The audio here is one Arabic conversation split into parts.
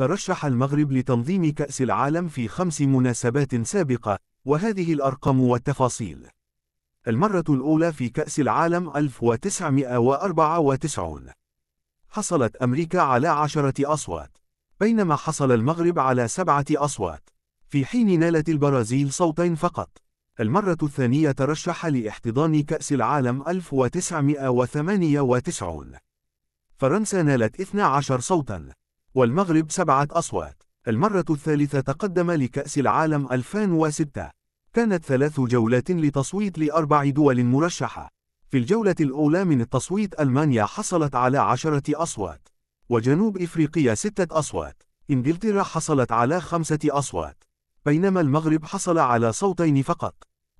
ترشح المغرب لتنظيم كأس العالم في خمس مناسبات سابقة، وهذه الأرقام والتفاصيل. المرة الأولى في كأس العالم 1994 حصلت أمريكا على عشرة أصوات، بينما حصل المغرب على سبعة أصوات، في حين نالت البرازيل صوتين فقط. المرة الثانية ترشح لاحتضان كأس العالم 1998 فرنسا نالت 12 صوتاً والمغرب سبعة أصوات المرة الثالثة تقدم لكأس العالم 2006 كانت ثلاث جولات لتصويت لأربع دول مرشحة في الجولة الأولى من التصويت ألمانيا حصلت على عشرة أصوات وجنوب إفريقيا ستة أصوات إنجلترا حصلت على خمسة أصوات بينما المغرب حصل على صوتين فقط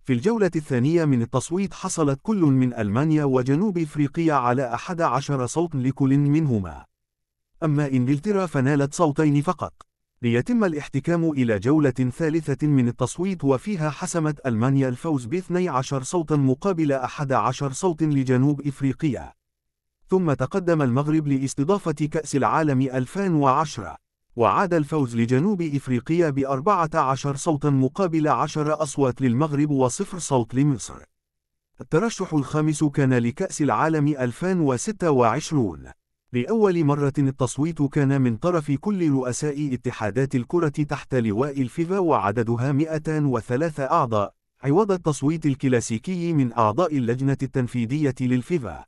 في الجولة الثانية من التصويت حصلت كل من ألمانيا وجنوب إفريقيا على 11 صوت لكل منهما أما إنجلترا فنالت صوتين فقط ليتم الاحتكام إلى جولة ثالثة من التصويت وفيها حسمت ألمانيا الفوز ب 12 صوتا مقابل 11 صوت لجنوب إفريقيا ثم تقدم المغرب لاستضافة كأس العالم 2010 وعاد الفوز لجنوب إفريقيا ب 14 صوتا مقابل 10 أصوات للمغرب وصفر صوت لمصر الترشح الخامس كان لكأس العالم 2026 لأول مرة التصويت كان من طرف كل رؤساء اتحادات الكرة تحت لواء الفيفا وعددها 103 أعضاء، عوض التصويت الكلاسيكي من أعضاء اللجنة التنفيذية للفيفا.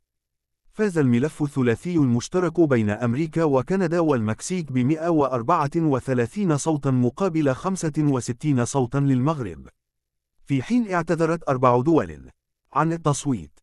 فاز الملف الثلاثي المشترك بين أمريكا وكندا والمكسيك ب 134 صوتا مقابل 65 صوتا للمغرب. في حين اعتذرت أربع دول عن التصويت.